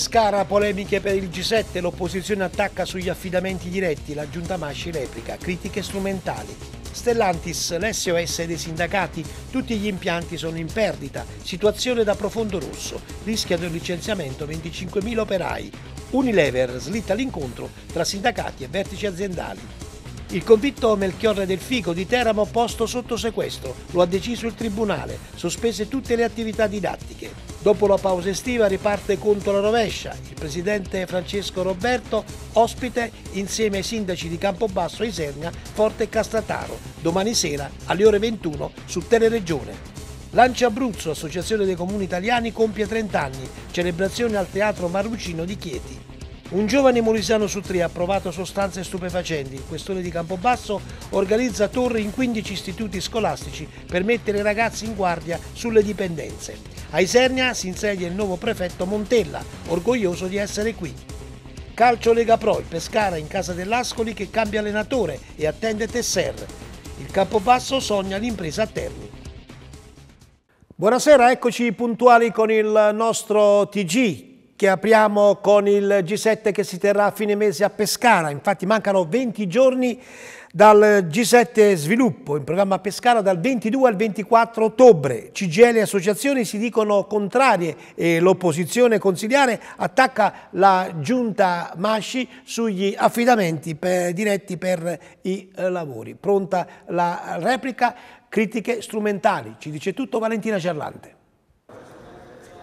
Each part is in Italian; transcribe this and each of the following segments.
Pescara, polemiche per il G7, l'opposizione attacca sugli affidamenti diretti, la giunta Masci replica, critiche strumentali. Stellantis, l'SOS dei sindacati, tutti gli impianti sono in perdita, situazione da profondo rosso, rischiano il licenziamento 25.000 operai. Unilever slitta l'incontro tra sindacati e vertici aziendali. Il convitto Melchiorre del Fico di Teramo posto sotto sequestro, lo ha deciso il Tribunale, sospese tutte le attività didattiche. Dopo la pausa estiva riparte contro la rovescia. Il presidente Francesco Roberto ospite insieme ai sindaci di Campobasso, Isernia, Forte e Castrataro, domani sera alle ore 21 su Teleregione. Lancia Abruzzo, Associazione dei Comuni Italiani, compie 30 anni, celebrazione al Teatro Marrucino di Chieti. Un giovane molisano su tre ha provato sostanze stupefacenti. Il questore di Campobasso organizza torri in 15 istituti scolastici per mettere i ragazzi in guardia sulle dipendenze. A Isernia si insedia il nuovo prefetto Montella, orgoglioso di essere qui. Calcio Lega Pro, il Pescara in casa dell'Ascoli che cambia allenatore e attende Tesser. Il Campobasso sogna l'impresa a Terni. Buonasera, eccoci puntuali con il nostro TG che apriamo con il G7 che si terrà a fine mese a Pescara. Infatti mancano 20 giorni dal G7 Sviluppo, in programma a Pescara dal 22 al 24 ottobre. CGL e associazioni si dicono contrarie e l'opposizione consiliare attacca la giunta Masci sugli affidamenti per, diretti per i eh, lavori. Pronta la replica, critiche strumentali. Ci dice tutto Valentina Cerlante.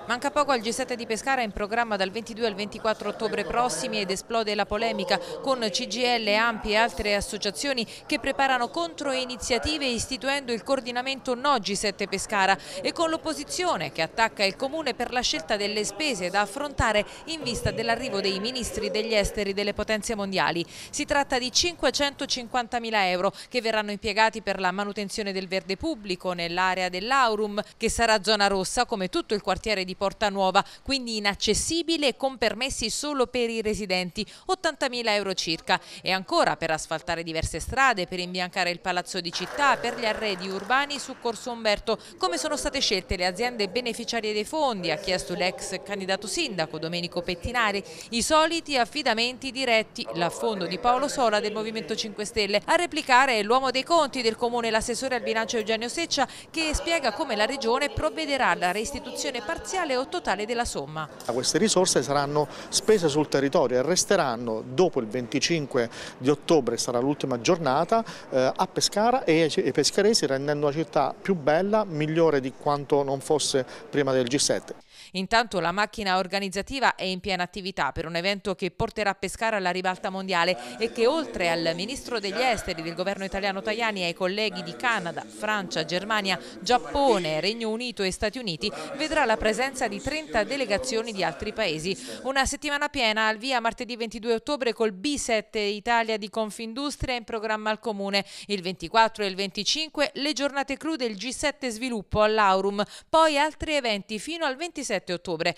Manca poco al G7 di Pescara in programma dal 22 al 24 ottobre prossimi ed esplode la polemica con CGL, AMPI e altre associazioni che preparano controiniziative istituendo il coordinamento No G7 Pescara e con l'opposizione che attacca il Comune per la scelta delle spese da affrontare in vista dell'arrivo dei ministri degli esteri delle potenze mondiali. Si tratta di 550 mila euro che verranno impiegati per la manutenzione del verde pubblico nell'area dell'Aurum che sarà zona rossa come tutto il quartiere di Porta Nuova, quindi inaccessibile con permessi solo per i residenti, 80.000 euro circa. E ancora per asfaltare diverse strade, per imbiancare il palazzo di città, per gli arredi urbani su Corso Umberto. Come sono state scelte le aziende beneficiarie dei fondi, ha chiesto l'ex candidato sindaco Domenico Pettinari, i soliti affidamenti diretti, l'affondo di Paolo Sola del Movimento 5 Stelle. A replicare l'uomo dei conti del comune, l'assessore al bilancio Eugenio Seccia, che spiega come la regione provvederà alla restituzione parziale parziale o totale della somma. Queste risorse saranno spese sul territorio e resteranno dopo il 25 di ottobre, sarà l'ultima giornata, eh, a Pescara e ai pescaresi rendendo la città più bella, migliore di quanto non fosse prima del G7. Intanto la macchina organizzativa è in piena attività per un evento che porterà Pescara alla ribalta mondiale e che oltre al ministro degli esteri del governo italiano Tajani e ai colleghi di Canada, Francia, Germania, Giappone, Regno Unito e Stati Uniti vedrà la presenza di 30 delegazioni di altri paesi. Una settimana piena al via martedì 22 ottobre col B7 Italia di Confindustria in programma al Comune. Il 24 e il 25 le giornate crude del G7 Sviluppo all'Aurum, poi altri eventi fino al 27 7 ottobre.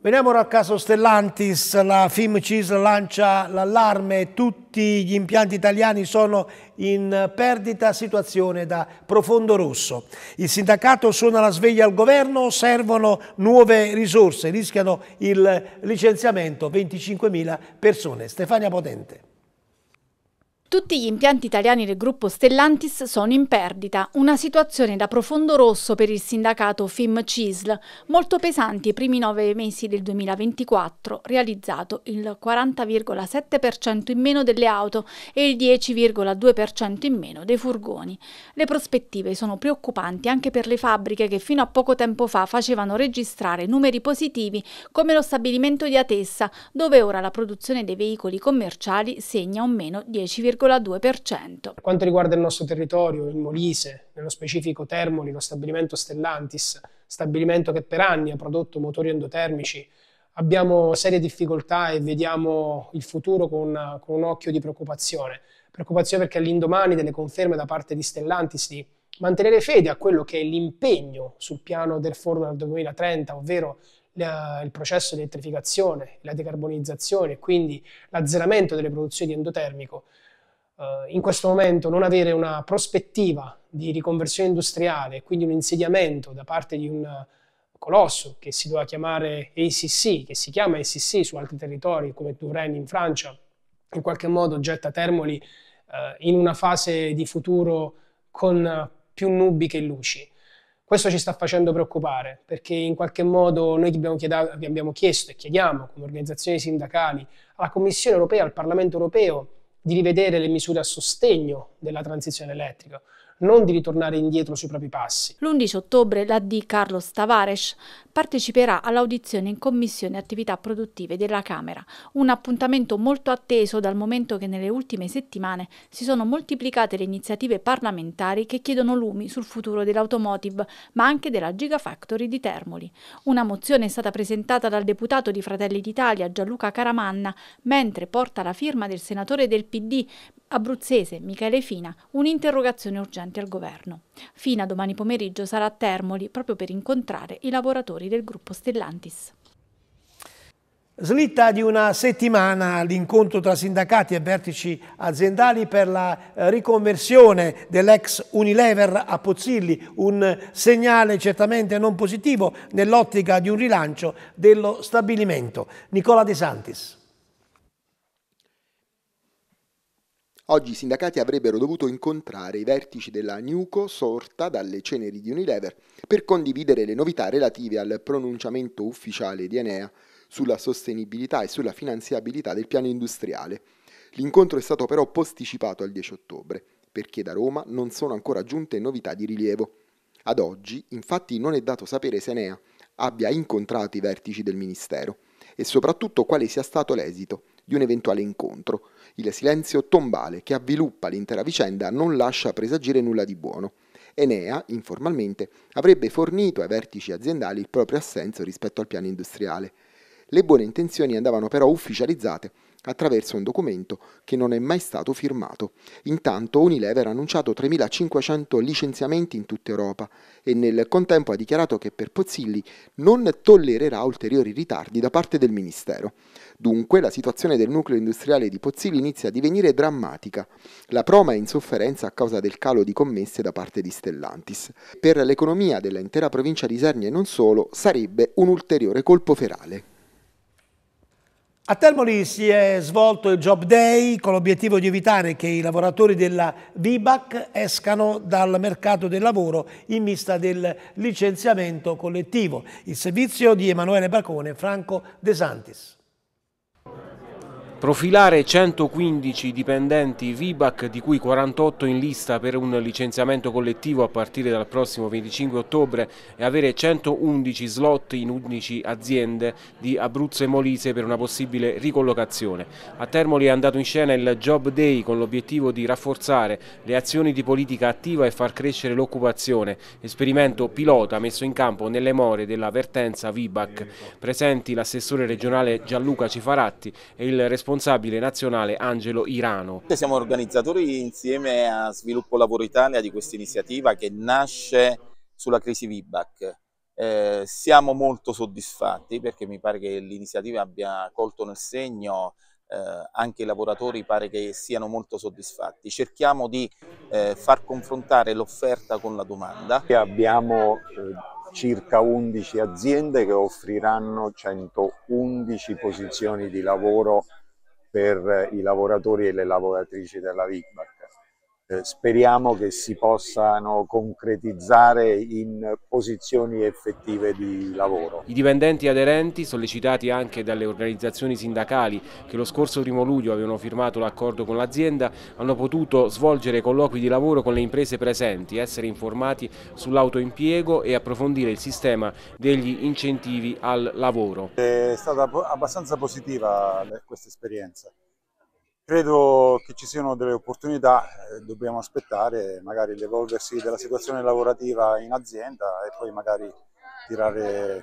Veniamo ora a caso Stellantis, la FIMCIS lancia l'allarme, tutti gli impianti italiani sono in perdita, situazione da profondo rosso. Il sindacato suona la sveglia al governo, servono nuove risorse, rischiano il licenziamento 25.000 persone. Stefania Potente. Tutti gli impianti italiani del gruppo Stellantis sono in perdita, una situazione da profondo rosso per il sindacato FIM CISL, molto pesanti i primi nove mesi del 2024, realizzato il 40,7% in meno delle auto e il 10,2% in meno dei furgoni. Le prospettive sono preoccupanti anche per le fabbriche che fino a poco tempo fa facevano registrare numeri positivi come lo stabilimento di Atessa, dove ora la produzione dei veicoli commerciali segna un meno 10,2%. Per quanto riguarda il nostro territorio, il Molise, nello specifico Termoli, lo stabilimento Stellantis, stabilimento che per anni ha prodotto motori endotermici, abbiamo serie difficoltà e vediamo il futuro con, con un occhio di preoccupazione. Preoccupazione perché all'indomani delle conferme da parte di Stellantis di mantenere fede a quello che è l'impegno sul piano del Formula 2030, ovvero il processo di elettrificazione, la decarbonizzazione e quindi l'azzeramento delle produzioni di endotermico, eh, in questo momento non avere una prospettiva di riconversione industriale, quindi un insediamento da parte di un colosso che si doveva chiamare ACC, che si chiama ACC su altri territori come Touraine in Francia, in qualche modo getta Termoli eh, in una fase di futuro con più nubi che luci. Questo ci sta facendo preoccupare perché in qualche modo noi abbiamo, chieda- abbiamo chiesto e chiediamo come organizzazioni sindacali alla Commissione europea, al Parlamento europeo, di rivedere le misure a sostegno della transizione elettrica non di ritornare indietro sui propri passi. L'11 ottobre la D. Carlos Tavares parteciperà all'audizione in Commissione Attività Produttive della Camera, un appuntamento molto atteso dal momento che nelle ultime settimane si sono moltiplicate le iniziative parlamentari che chiedono lumi sul futuro dell'automotive, ma anche della Gigafactory di Termoli. Una mozione è stata presentata dal deputato di Fratelli d'Italia Gianluca Caramanna, mentre porta la firma del senatore del PD abruzzese Michele Fina un'interrogazione urgente al governo. Fino a domani pomeriggio sarà a Termoli proprio per incontrare i lavoratori del gruppo Stellantis. Slitta di una settimana l'incontro tra sindacati e vertici aziendali per la eh, riconversione dell'ex Unilever a Pozzilli, un segnale certamente non positivo nell'ottica di un rilancio dello stabilimento. Nicola De Santis. Oggi i sindacati avrebbero dovuto incontrare i vertici della NUCO sorta dalle ceneri di Unilever per condividere le novità relative al pronunciamento ufficiale di Enea sulla sostenibilità e sulla finanziabilità del piano industriale. L'incontro è stato però posticipato al 10 ottobre, perché da Roma non sono ancora giunte novità di rilievo. Ad oggi, infatti, non è dato sapere se Enea abbia incontrato i vertici del Ministero e soprattutto quale sia stato l'esito di un eventuale incontro. Il silenzio tombale che avviluppa l'intera vicenda non lascia presagire nulla di buono. Enea, informalmente, avrebbe fornito ai vertici aziendali il proprio assenso rispetto al piano industriale. Le buone intenzioni andavano però ufficializzate attraverso un documento che non è mai stato firmato. Intanto Unilever ha annunciato 3.500 licenziamenti in tutta Europa e nel contempo ha dichiarato che per Pozzilli non tollererà ulteriori ritardi da parte del Ministero. Dunque la situazione del nucleo industriale di Pozzilli inizia a divenire drammatica. La Proma è in sofferenza a causa del calo di commesse da parte di Stellantis. Per l'economia dell'intera provincia di Isernia e non solo sarebbe un ulteriore colpo ferale. A Termoli si è svolto il Job Day con l'obiettivo di evitare che i lavoratori della Vibac escano dal mercato del lavoro in vista del licenziamento collettivo. Il servizio di Emanuele Bacone e Franco De Santis. Profilare 115 dipendenti VIBAC, di cui 48 in lista per un licenziamento collettivo a partire dal prossimo 25 ottobre e avere 111 slot in 11 aziende di Abruzzo e Molise per una possibile ricollocazione. A Termoli è andato in scena il Job Day con l'obiettivo di rafforzare le azioni di politica attiva e far crescere l'occupazione, esperimento pilota messo in campo nelle more della vertenza VIBAC. Presenti l'assessore regionale Gianluca Cifaratti e il responsabile responsabile nazionale Angelo Irano. Siamo organizzatori insieme a Sviluppo Lavoro Italia di questa iniziativa che nasce sulla crisi VIBAC. Eh, siamo molto soddisfatti perché mi pare che l'iniziativa abbia colto nel segno eh, anche i lavoratori pare che siano molto soddisfatti. Cerchiamo di eh, far confrontare l'offerta con la domanda. Abbiamo eh, circa 11 aziende che offriranno 111 posizioni di lavoro per i lavoratori e le lavoratrici della Vigbar. Eh, speriamo che si possano concretizzare in posizioni effettive di lavoro. I dipendenti aderenti, sollecitati anche dalle organizzazioni sindacali che lo scorso primo luglio avevano firmato l'accordo con l'azienda, hanno potuto svolgere colloqui di lavoro con le imprese presenti, essere informati sull'autoimpiego e approfondire il sistema degli incentivi al lavoro. È stata abbastanza positiva eh, questa esperienza. Credo che ci siano delle opportunità, eh, dobbiamo aspettare magari l'evolversi della situazione lavorativa in azienda e poi magari tirare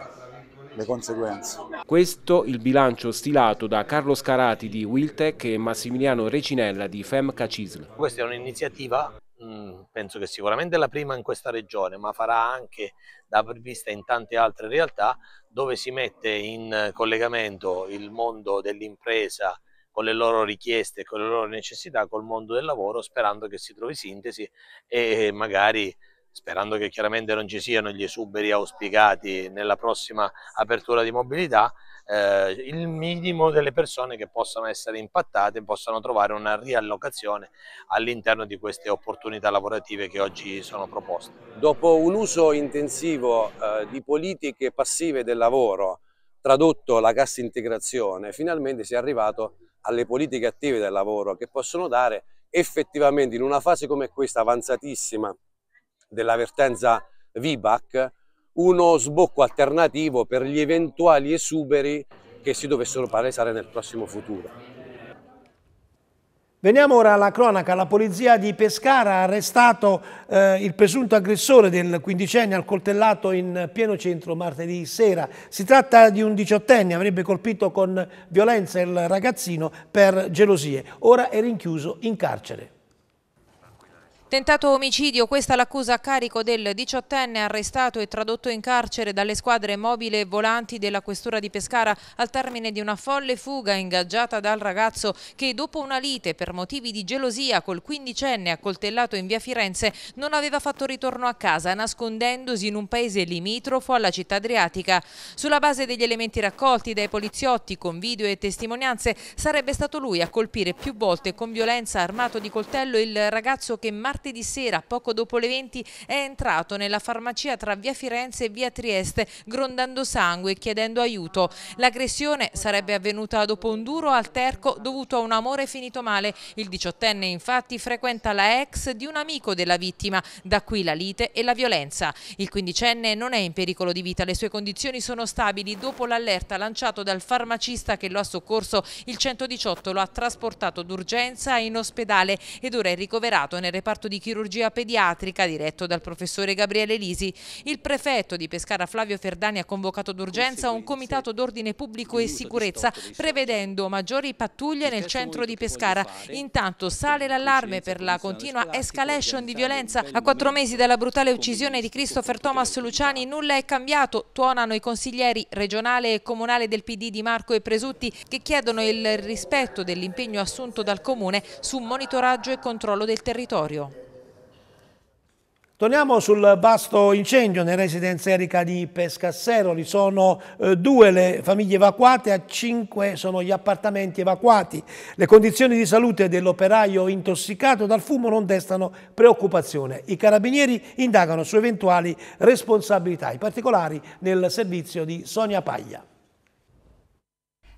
le conseguenze. Questo il bilancio stilato da Carlo Scarati di Wiltec e Massimiliano Recinella di Femca Cisl. Questa è un'iniziativa, mm, penso che sicuramente la prima in questa regione, ma farà anche da vista in tante altre realtà dove si mette in collegamento il mondo dell'impresa con le loro richieste, con le loro necessità, col mondo del lavoro, sperando che si trovi sintesi e magari sperando che chiaramente non ci siano gli esuberi auspicati nella prossima apertura di mobilità, eh, il minimo delle persone che possano essere impattate possano trovare una riallocazione all'interno di queste opportunità lavorative che oggi sono proposte. Dopo un uso intensivo eh, di politiche passive del lavoro, tradotto la cassa integrazione, finalmente si è arrivato alle politiche attive del lavoro che possono dare effettivamente in una fase come questa avanzatissima della vertenza VIBAC uno sbocco alternativo per gli eventuali esuberi che si dovessero palesare nel prossimo futuro. Veniamo ora alla cronaca. La polizia di Pescara ha arrestato eh, il presunto aggressore del quindicenne al coltellato in pieno centro martedì sera. Si tratta di un diciottenne, avrebbe colpito con violenza il ragazzino per gelosie. Ora è rinchiuso in carcere. Tentato omicidio, questa l'accusa a carico del diciottenne arrestato e tradotto in carcere dalle squadre mobile e volanti della questura di Pescara al termine di una folle fuga ingaggiata dal ragazzo che dopo una lite per motivi di gelosia col quindicenne accoltellato in via Firenze non aveva fatto ritorno a casa nascondendosi in un paese limitrofo alla città adriatica. Sulla base degli elementi raccolti dai poliziotti con video e testimonianze sarebbe stato lui a colpire più volte con violenza armato di coltello il ragazzo che martedì martedì sera, poco dopo le 20, è entrato nella farmacia tra via Firenze e via Trieste, grondando sangue e chiedendo aiuto. L'aggressione sarebbe avvenuta dopo un duro alterco dovuto a un amore finito male. Il diciottenne infatti frequenta la ex di un amico della vittima, da qui la lite e la violenza. Il quindicenne non è in pericolo di vita, le sue condizioni sono stabili. Dopo l'allerta lanciato dal farmacista che lo ha soccorso, il 118 lo ha trasportato d'urgenza in ospedale ed ora è ricoverato nel reparto di di chirurgia pediatrica diretto dal professore Gabriele Lisi. Il prefetto di Pescara Flavio Ferdani ha convocato d'urgenza un comitato d'ordine pubblico e sicurezza prevedendo maggiori pattuglie nel centro di Pescara. Intanto sale l'allarme per la continua escalation di violenza. A quattro mesi dalla brutale uccisione di Christopher Thomas Luciani nulla è cambiato. Tuonano i consiglieri regionale e comunale del PD di Marco e Presutti che chiedono il rispetto dell'impegno assunto dal Comune su monitoraggio e controllo del territorio. Torniamo sul vasto incendio nella residenza Erica di Pescasseroli. Sono eh, due le famiglie evacuate, a cinque sono gli appartamenti evacuati. Le condizioni di salute dell'operaio intossicato dal fumo non destano preoccupazione. I carabinieri indagano su eventuali responsabilità, in particolare nel servizio di Sonia Paglia.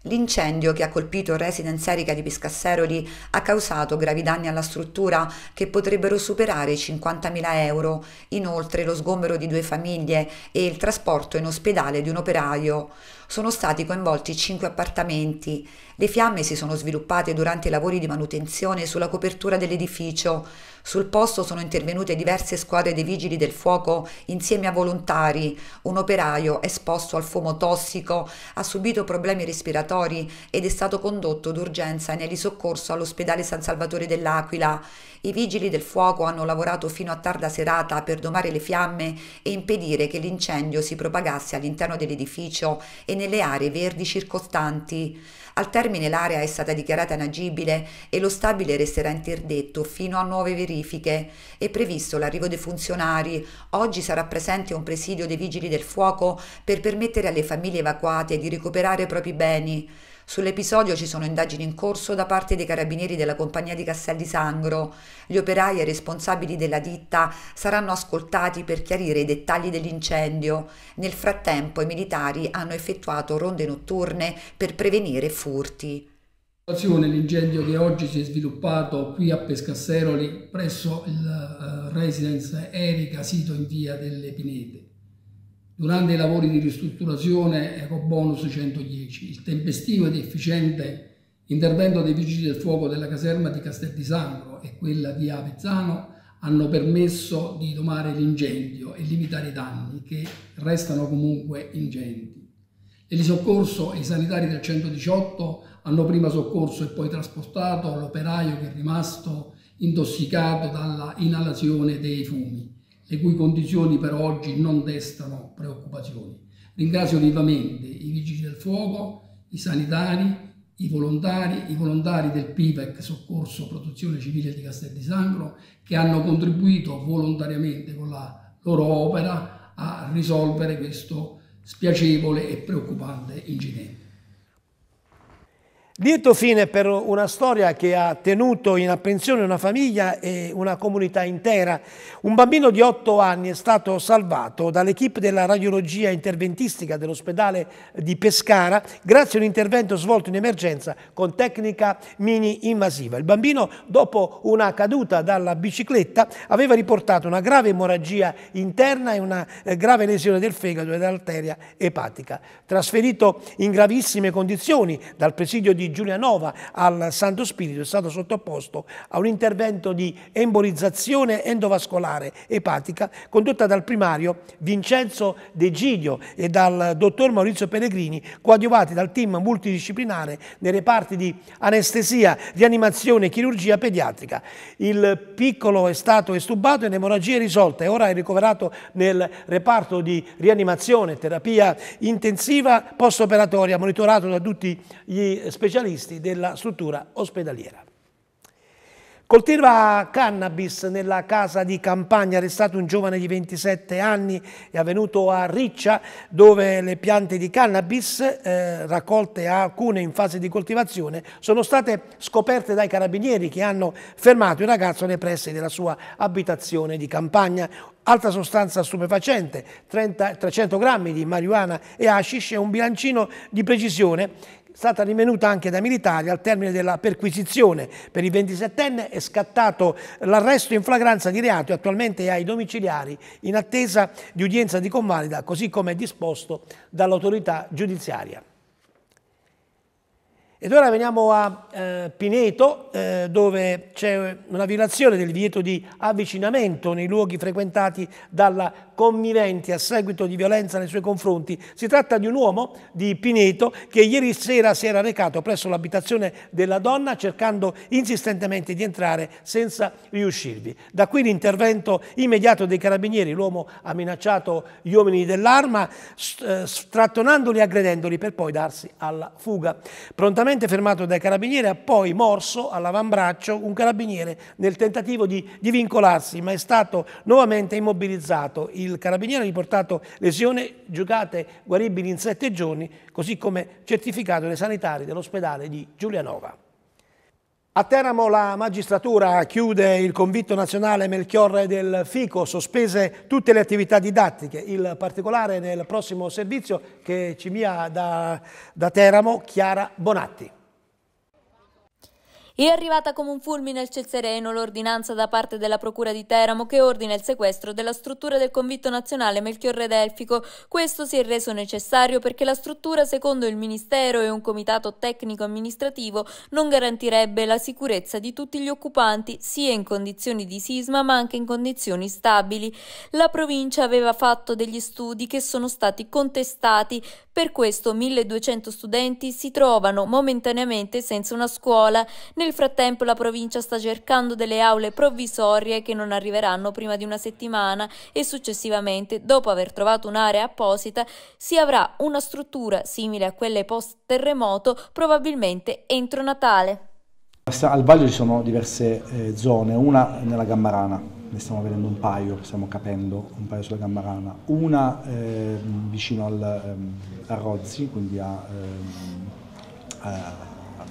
L'incendio che ha colpito Residence Erica di Piscasseroli ha causato gravi danni alla struttura che potrebbero superare i 50.000 euro, inoltre lo sgombero di due famiglie e il trasporto in ospedale di un operaio sono stati coinvolti cinque appartamenti. Le fiamme si sono sviluppate durante i lavori di manutenzione sulla copertura dell'edificio. Sul posto sono intervenute diverse squadre dei vigili del fuoco insieme a volontari. Un operaio esposto al fumo tossico ha subito problemi respiratori ed è stato condotto d'urgenza in elisoccorso all'ospedale San Salvatore dell'Aquila. I vigili del fuoco hanno lavorato fino a tarda serata per domare le fiamme e impedire che l'incendio si propagasse all'interno dell'edificio e nelle aree verdi circostanti. Al termine l'area è stata dichiarata inagibile e lo stabile resterà interdetto fino a nuove verifiche. È previsto l'arrivo dei funzionari. Oggi sarà presente un presidio dei vigili del fuoco per permettere alle famiglie evacuate di recuperare i propri beni. Sull'episodio ci sono indagini in corso da parte dei carabinieri della compagnia di Castel di Sangro. Gli operai e responsabili della ditta saranno ascoltati per chiarire i dettagli dell'incendio. Nel frattempo i militari hanno effettuato ronde notturne per prevenire furti. L'incendio che oggi si è sviluppato qui a Pescasseroli presso il eh, residence Erika, sito in via delle Pinete durante i lavori di ristrutturazione Ecobonus 110, il tempestivo ed efficiente intervento dei vigili del fuoco della caserma di Castel di Sangro e quella di Avezzano hanno permesso di domare l'incendio e limitare i danni che restano comunque ingenti. E di soccorso e i sanitari del 118 hanno prima soccorso e poi trasportato l'operaio che è rimasto intossicato dalla inalazione dei fumi le cui condizioni per oggi non destano preoccupazioni. Ringrazio vivamente i vigili del fuoco, i sanitari, i volontari, i volontari del PIPEC Soccorso Protezione Civile di Castel di Sangro che hanno contribuito volontariamente con la loro opera a risolvere questo spiacevole e preoccupante incidente. Lieto fine per una storia che ha tenuto in apprensione una famiglia e una comunità intera. Un bambino di 8 anni è stato salvato dall'equipe della radiologia interventistica dell'ospedale di Pescara grazie a un intervento svolto in emergenza con tecnica mini-invasiva. Il bambino, dopo una caduta dalla bicicletta, aveva riportato una grave emorragia interna e una eh, grave lesione del fegato e dell'arteria epatica. Trasferito in gravissime condizioni dal presidio di di Giulianova al Santo Spirito è stato sottoposto a un intervento di embolizzazione endovascolare epatica condotta dal primario Vincenzo De Giglio e dal dottor Maurizio Pellegrini, coadiuvati dal team multidisciplinare nei reparti di anestesia, rianimazione e chirurgia pediatrica. Il piccolo è stato estubato in l'emorragia è risolta e ora è ricoverato nel reparto di rianimazione, terapia intensiva post-operatoria, monitorato da tutti gli specialisti specialisti della struttura ospedaliera. Coltiva cannabis nella casa di campagna, arrestato un giovane di 27 anni è avvenuto a Riccia dove le piante di cannabis eh, raccolte alcune in fase di coltivazione sono state scoperte dai carabinieri che hanno fermato il ragazzo nei pressi della sua abitazione di campagna. Altra sostanza stupefacente, 30, 300 grammi di marijuana e hashish e un bilancino di precisione stata rinvenuta anche dai militari al termine della perquisizione. Per il 27enne è scattato l'arresto in flagranza di reato e attualmente è ai domiciliari in attesa di udienza di convalida, così come è disposto dall'autorità giudiziaria. Ed ora veniamo a eh, Pineto, eh, dove c'è una violazione del divieto di avvicinamento nei luoghi frequentati dalla conniventi a seguito di violenza nei suoi confronti. Si tratta di un uomo di Pineto che ieri sera si era recato presso l'abitazione della donna cercando insistentemente di entrare senza riuscirvi. Da qui l'intervento immediato dei carabinieri, l'uomo ha minacciato gli uomini dell'arma eh, strattonandoli e aggredendoli per poi darsi alla fuga. Prontamente fermato dai carabinieri ha poi morso all'avambraccio un carabiniere nel tentativo di, di vincolarsi ma è stato nuovamente immobilizzato il carabiniere ha riportato lesioni giocate guaribili in sette giorni, così come certificato dai sanitari dell'ospedale di Giulianova. A Teramo la magistratura chiude il convitto nazionale Melchiorre del Fico, sospese tutte le attività didattiche, il particolare nel prossimo servizio che ci via da, da Teramo Chiara Bonatti. È arrivata come un fulmine al ciel sereno l'ordinanza da parte della Procura di Teramo che ordina il sequestro della struttura del convitto nazionale Melchiorre Delfico. Questo si è reso necessario perché la struttura, secondo il Ministero e un comitato tecnico-amministrativo, non garantirebbe la sicurezza di tutti gli occupanti, sia in condizioni di sisma ma anche in condizioni stabili. La provincia aveva fatto degli studi che sono stati contestati, per questo 1200 studenti si trovano momentaneamente senza una scuola. Nel frattempo la provincia sta cercando delle aule provvisorie che non arriveranno prima di una settimana e successivamente, dopo aver trovato un'area apposita, si avrà una struttura simile a quelle post terremoto probabilmente entro Natale. Al Vaglio ci sono diverse eh, zone, una nella Gammarana, ne stiamo vedendo un paio, stiamo capendo un paio sulla Gammarana, una eh, vicino al, ehm, a Rozzi, quindi a, ehm, a, a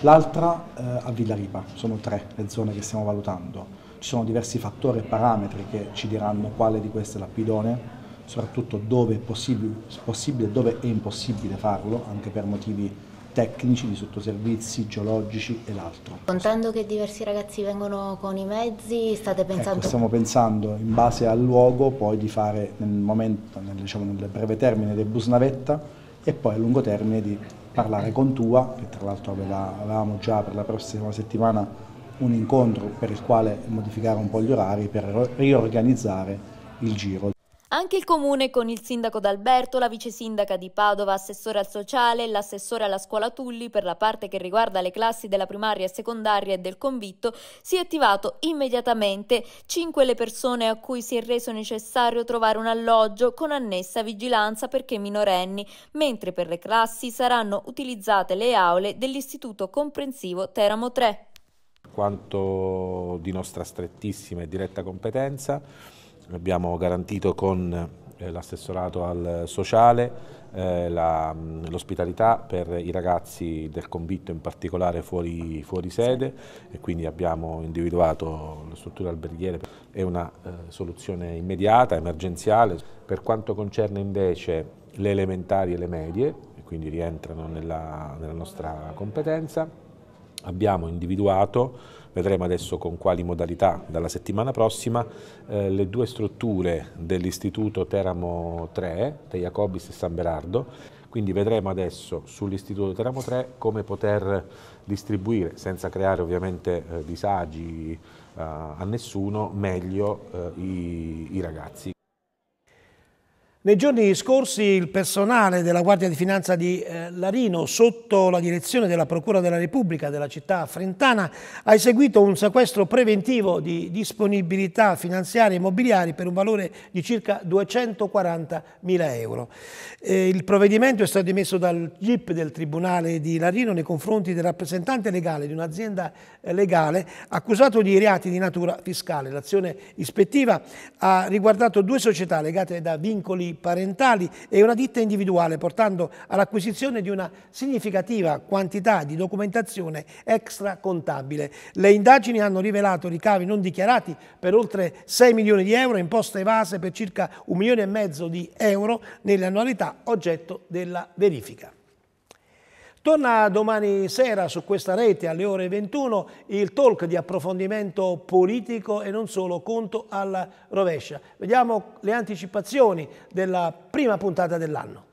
l'altra eh, a Villa Ripa, sono tre le zone che stiamo valutando. Ci sono diversi fattori e parametri che ci diranno quale di queste è la più idonea, soprattutto dove è possibile, e dove è impossibile farlo, anche per motivi tecnici, di sottoservizi, geologici e l'altro. Contando che diversi ragazzi vengono con i mezzi, state ecco, pensando... Ecco, stiamo pensando in base al luogo poi di fare nel, momento, nel, diciamo, nel breve termine dei bus navetta e poi a lungo termine di parlare con Tua, che tra l'altro avevamo già per la prossima settimana un incontro per il quale modificare un po' gli orari per riorganizzare il giro. Anche il comune con il sindaco d'Alberto, la vice sindaca di Padova, assessore al sociale e l'assessore alla scuola Tulli per la parte che riguarda le classi della primaria e secondaria e del convitto si è attivato immediatamente. Cinque le persone a cui si è reso necessario trovare un alloggio con annessa vigilanza perché minorenni, mentre per le classi saranno utilizzate le aule dell'Istituto Comprensivo Teramo 3. Quanto di nostra strettissima e diretta competenza abbiamo garantito con eh, l'assessorato al sociale, eh, l'ospitalità per i ragazzi del convitto in particolare fuori, fuori, sede e quindi abbiamo individuato le strutture alberghiere. È una eh, soluzione immediata, emergenziale. Per quanto concerne invece le elementari e le medie, e quindi rientrano nella, nella nostra competenza, abbiamo individuato vedremo adesso con quali modalità dalla settimana prossima, eh, le due strutture dell'Istituto Teramo 3, Te Jacobis e San Berardo, quindi vedremo adesso sull'Istituto Teramo 3 come poter distribuire, senza creare ovviamente eh, disagi eh, a nessuno, meglio eh, i, i ragazzi. Nei giorni scorsi il personale della Guardia di Finanza di eh, Larino, sotto la direzione della Procura della Repubblica della città frentana, ha eseguito un sequestro preventivo di disponibilità finanziarie e immobiliari per un valore di circa 240 mila euro. Eh, il provvedimento è stato emesso dal GIP del Tribunale di Larino nei confronti del rappresentante legale di un'azienda eh, legale accusato di reati di natura fiscale. L'azione ispettiva ha riguardato due società legate da vincoli parentali e una ditta individuale, portando all'acquisizione di una significativa quantità di documentazione extracontabile. Le indagini hanno rivelato ricavi non dichiarati per oltre 6 milioni di euro, imposte evase per circa un milione e mezzo di euro nelle annualità oggetto della verifica. Torna domani sera su questa rete alle ore 21 il talk di approfondimento politico e non solo conto alla rovescia. Vediamo le anticipazioni della prima puntata dell'anno.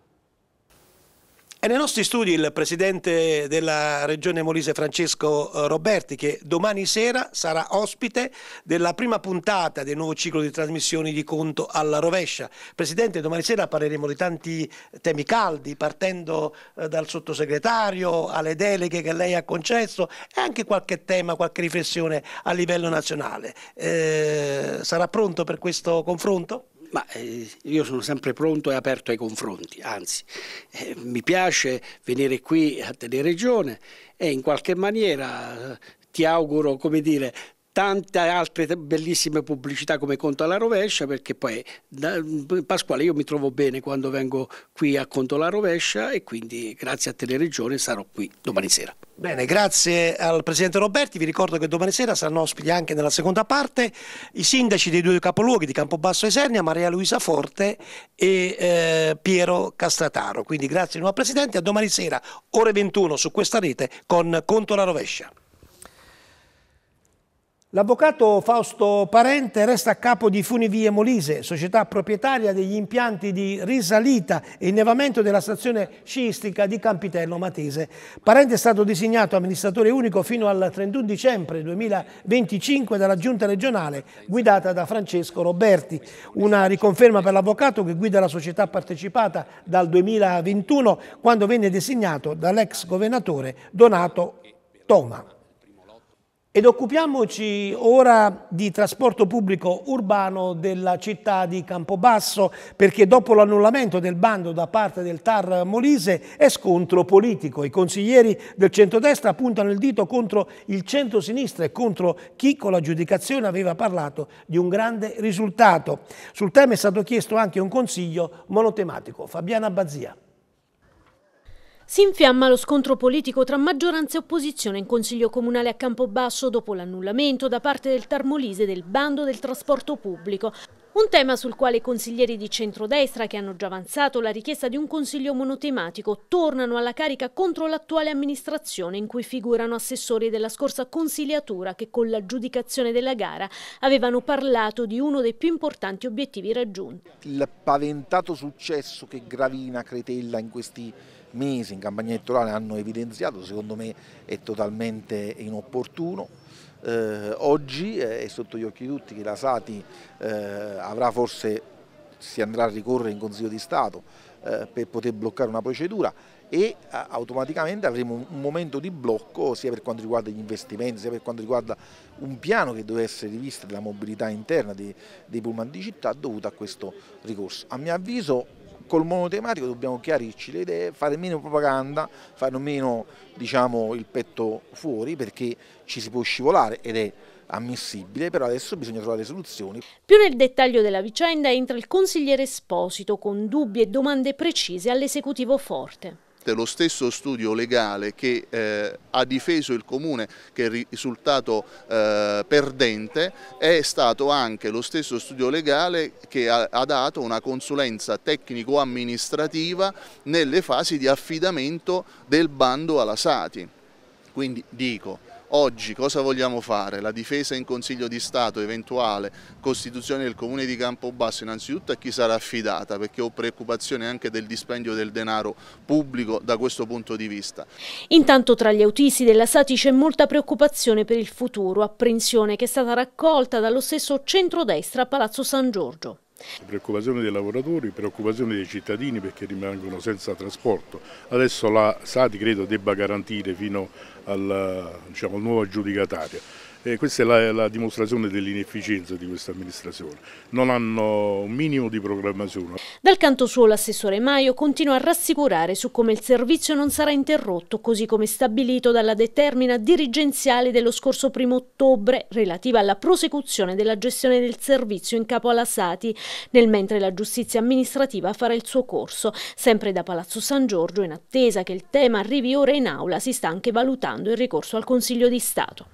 È nei nostri studi il presidente della Regione Molise Francesco eh, Roberti che domani sera sarà ospite della prima puntata del nuovo ciclo di trasmissioni di Conto alla rovescia. Presidente, domani sera parleremo di tanti temi caldi, partendo eh, dal sottosegretario alle deleghe che lei ha concesso e anche qualche tema, qualche riflessione a livello nazionale. Eh, sarà pronto per questo confronto? Ma eh, io sono sempre pronto e aperto ai confronti, anzi eh, mi piace venire qui a tenere regione e in qualche maniera eh, ti auguro, come dire, tante altre bellissime pubblicità come Conto alla rovescia, perché poi da, Pasquale io mi trovo bene quando vengo qui a Conto alla rovescia e quindi grazie a Teleregione sarò qui domani sera. Bene, grazie al Presidente Roberti, vi ricordo che domani sera saranno ospiti anche nella seconda parte i sindaci dei due capoluoghi di Campobasso e Sernia, Maria Luisa Forte e eh, Piero Castrataro. Quindi grazie di nuovo Presidente, a domani sera ore 21 su questa rete con Conto alla rovescia. L'avvocato Fausto Parente resta a capo di Funivie Molise, società proprietaria degli impianti di risalita e innevamento della stazione sciistica di Campitello Matese. Parente è stato designato amministratore unico fino al 31 dicembre 2025 dalla giunta regionale guidata da Francesco Roberti. Una riconferma per l'avvocato che guida la società partecipata dal 2021 quando venne designato dall'ex governatore Donato Toma. Ed occupiamoci ora di trasporto pubblico urbano della città di Campobasso, perché dopo l'annullamento del bando da parte del TAR Molise è scontro politico. I consiglieri del centrodestra puntano il dito contro il centro-sinistra e contro chi con la giudicazione aveva parlato di un grande risultato. Sul tema è stato chiesto anche un consiglio monotematico. Fabiana Bazia. Si infiamma lo scontro politico tra maggioranza e opposizione in Consiglio Comunale a Campobasso dopo l'annullamento da parte del Tarmolise del bando del trasporto pubblico. Un tema sul quale i consiglieri di centrodestra che hanno già avanzato la richiesta di un consiglio monotematico tornano alla carica contro l'attuale amministrazione in cui figurano assessori della scorsa consigliatura che con l'aggiudicazione della gara avevano parlato di uno dei più importanti obiettivi raggiunti. Il paventato successo che gravina Cretella in questi mesi in campagna elettorale hanno evidenziato, secondo me è totalmente inopportuno. Eh, oggi eh, è sotto gli occhi di tutti che la Sati eh, avrà forse, si andrà a ricorrere in Consiglio di Stato eh, per poter bloccare una procedura e eh, automaticamente avremo un momento di blocco sia per quanto riguarda gli investimenti, sia per quanto riguarda un piano che deve essere rivisto della mobilità interna dei, dei pullman di città dovuto a questo ricorso. A mio avviso col monotematico dobbiamo chiarirci le idee, fare meno propaganda, fare meno diciamo, il petto fuori perché ci si può scivolare ed è ammissibile, però adesso bisogna trovare soluzioni. Più nel dettaglio della vicenda entra il consigliere Esposito con dubbi e domande precise all'esecutivo forte parte lo stesso studio legale che eh, ha difeso il Comune che è risultato eh, perdente è stato anche lo stesso studio legale che ha, ha dato una consulenza tecnico-amministrativa nelle fasi di affidamento del bando alla Sati. Quindi dico, oggi cosa vogliamo fare? La difesa in Consiglio di Stato eventuale, costituzione del Comune di Campobasso innanzitutto a chi sarà affidata perché ho preoccupazione anche del dispendio del denaro pubblico da questo punto di vista. Intanto tra gli autisti della Sati c'è molta preoccupazione per il futuro, apprensione che è stata raccolta dallo stesso centrodestra a Palazzo San Giorgio. Preoccupazione dei lavoratori, preoccupazione dei cittadini perché rimangono senza trasporto. Adesso la Sati credo debba garantire fino al, diciamo, al nuovo aggiudicatario. Eh, questa è la, la dimostrazione dell'inefficienza di questa amministrazione. Non hanno un minimo di programmazione. Dal canto suo l'assessore Maio continua a rassicurare su come il servizio non sarà interrotto, così come stabilito dalla determina dirigenziale dello scorso primo ottobre relativa alla prosecuzione della gestione del servizio in capo alla Sati, nel mentre la giustizia amministrativa farà il suo corso, sempre da Palazzo San Giorgio, in attesa che il tema arrivi ora in aula, si sta anche valutando il ricorso al Consiglio di Stato.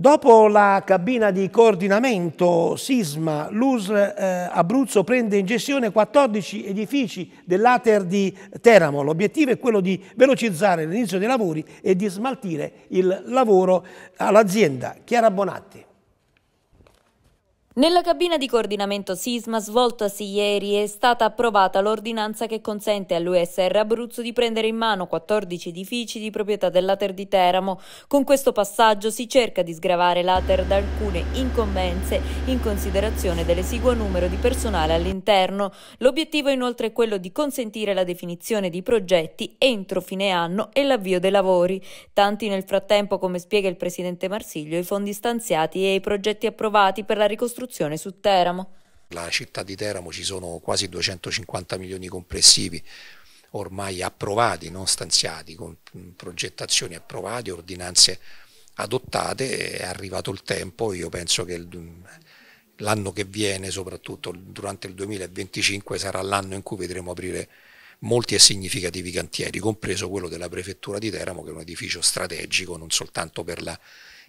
Dopo la cabina di coordinamento sisma, l'USR eh, Abruzzo prende in gestione 14 edifici dell'Ater di Teramo. L'obiettivo è quello di velocizzare l'inizio dei lavori e di smaltire il lavoro all'azienda. Chiara Bonatti. Nella cabina di coordinamento sisma svoltasi ieri è stata approvata l'ordinanza che consente all'USR Abruzzo di prendere in mano 14 edifici di proprietà dell'Ater di Teramo. Con questo passaggio si cerca di sgravare l'Ater da alcune incombenze in considerazione dell'esiguo numero di personale all'interno. L'obiettivo inoltre è quello di consentire la definizione di progetti entro fine anno e l'avvio dei lavori. Tanti nel frattempo, come spiega il presidente Marsiglio, i fondi stanziati e i progetti approvati per la ricostruzione costruzione su Teramo. La città di Teramo ci sono quasi 250 milioni complessivi ormai approvati, non stanziati, con progettazioni approvate, ordinanze adottate, è arrivato il tempo, io penso che l'anno che viene, soprattutto durante il 2025, sarà l'anno in cui vedremo aprire molti e significativi cantieri, compreso quello della prefettura di Teramo che è un edificio strategico non soltanto per la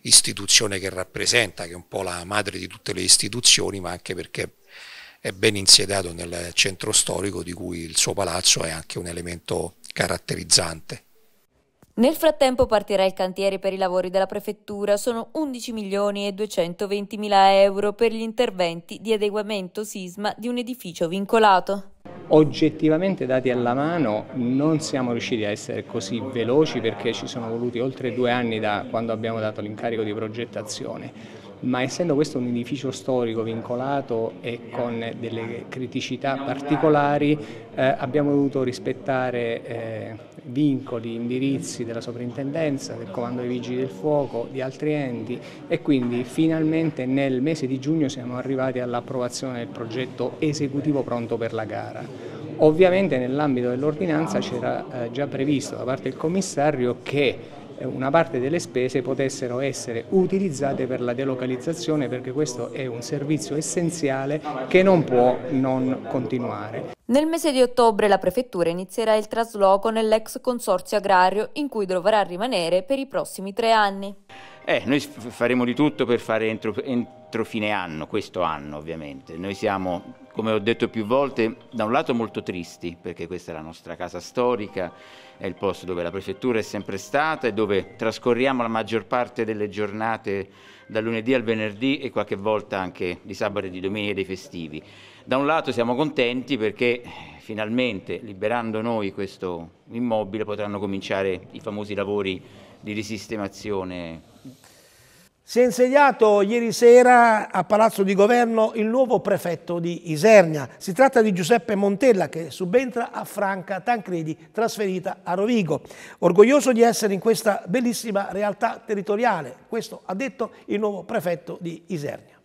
istituzione che rappresenta, che è un po' la madre di tutte le istituzioni, ma anche perché è ben insediato nel centro storico di cui il suo palazzo è anche un elemento caratterizzante. Nel frattempo partirà il cantiere per i lavori della prefettura, sono 11 milioni e 220 mila euro per gli interventi di adeguamento sisma di un edificio vincolato. Oggettivamente dati alla mano non siamo riusciti a essere così veloci perché ci sono voluti oltre due anni da quando abbiamo dato l'incarico di progettazione ma essendo questo un edificio storico vincolato e con delle criticità particolari eh, abbiamo dovuto rispettare eh, vincoli, indirizzi della sovrintendenza, del comando dei vigili del fuoco, di altri enti e quindi finalmente nel mese di giugno siamo arrivati all'approvazione del progetto esecutivo pronto per la gara. Ovviamente nell'ambito dell'ordinanza c'era eh, già previsto da parte del commissario che eh, una parte delle spese potessero essere utilizzate per la delocalizzazione perché questo è un servizio essenziale che non può non continuare. Nel mese di ottobre la prefettura inizierà il trasloco nell'ex consorzio agrario in cui dovrà rimanere per i prossimi tre anni. Eh, noi faremo di tutto per fare entro, entro, fine anno, questo anno ovviamente. Noi siamo, come ho detto più volte, da un lato molto tristi, perché questa è la nostra casa storica, è il posto dove la prefettura è sempre stata e dove trascorriamo la maggior parte delle giornate dal lunedì al venerdì e qualche volta anche di sabato e di domenica dei festivi. Da un lato siamo contenti perché finalmente, liberando noi questo immobile, potranno cominciare i famosi lavori di risistemazione si è insediato ieri sera a Palazzo di Governo il nuovo prefetto di Isernia. Si tratta di Giuseppe Montella che subentra a Franca Tancredi, trasferita a Rovigo. Orgoglioso di essere in questa bellissima realtà territoriale. Questo ha detto il nuovo prefetto di Isernia.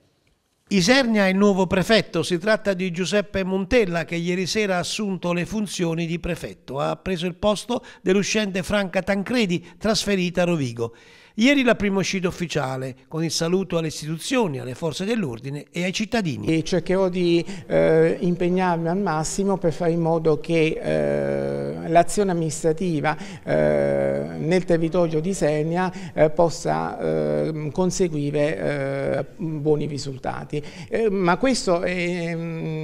Isernia è il nuovo prefetto, si tratta di Giuseppe Montella che ieri sera ha assunto le funzioni di prefetto, ha preso il posto dell'uscente Franca Tancredi trasferita a Rovigo. Ieri la prima uscita ufficiale, con il saluto alle istituzioni, alle forze dell'ordine e ai cittadini. E cercherò di eh, impegnarmi al massimo per fare in modo che eh, l'azione amministrativa eh, nel territorio di Senia eh, possa eh, conseguire eh, buoni risultati. ma questo è,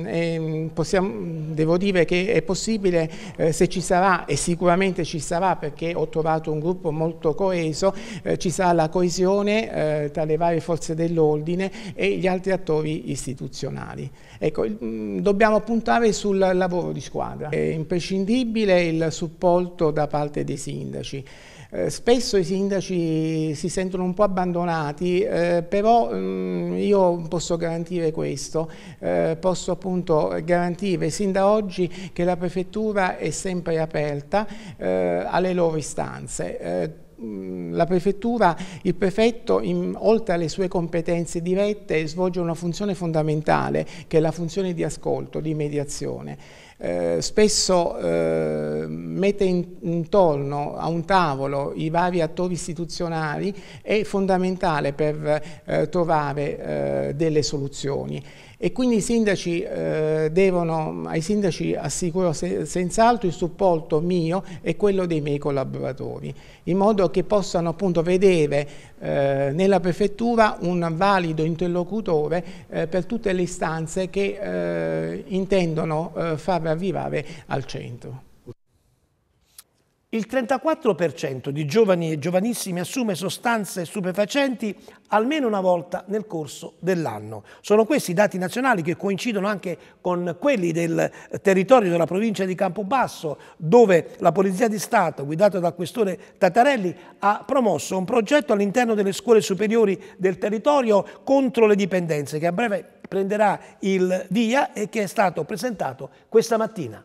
è, possiamo, devo dire che è possibile se ci sarà, e sicuramente ci sarà perché ho trovato un gruppo molto coeso, eh, ci sarà la coesione eh, tra le varie forze dell'ordine e gli altri attori istituzionali. Ecco, mm, dobbiamo puntare sul lavoro di squadra. È imprescindibile il supporto da parte dei sindaci eh, spesso i sindaci si sentono un po' abbandonati, eh, però mh, mm, io posso garantire questo, eh, posso appunto garantire sin da oggi che la prefettura è sempre aperta eh, alle loro istanze eh, Mm, la prefettura, il prefetto, in, oltre alle sue competenze dirette, svolge una funzione fondamentale che è la funzione di ascolto, di mediazione. Eh, spesso eh, mette in, intorno a un tavolo i vari attori istituzionali, è fondamentale per eh, trovare eh, delle soluzioni e quindi sindaci, eh, devono, ai sindaci assicuro se, senz'altro il supporto mio e quello dei miei collaboratori, in modo che possano appunto vedere eh, nella prefettura un valido interlocutore eh, per tutte le istanze che eh, intendono eh, far arrivare al centro. Il 34% di giovani e giovanissimi assume sostanze stupefacenti almeno una volta nel corso dell'anno. Sono questi i dati nazionali che coincidono anche con quelli del territorio della provincia di Campobasso, dove la Polizia di Stato, guidata dal questore Tattarelli, ha promosso un progetto all'interno delle scuole superiori del territorio contro le dipendenze, che a breve prenderà il via e che è stato presentato questa mattina.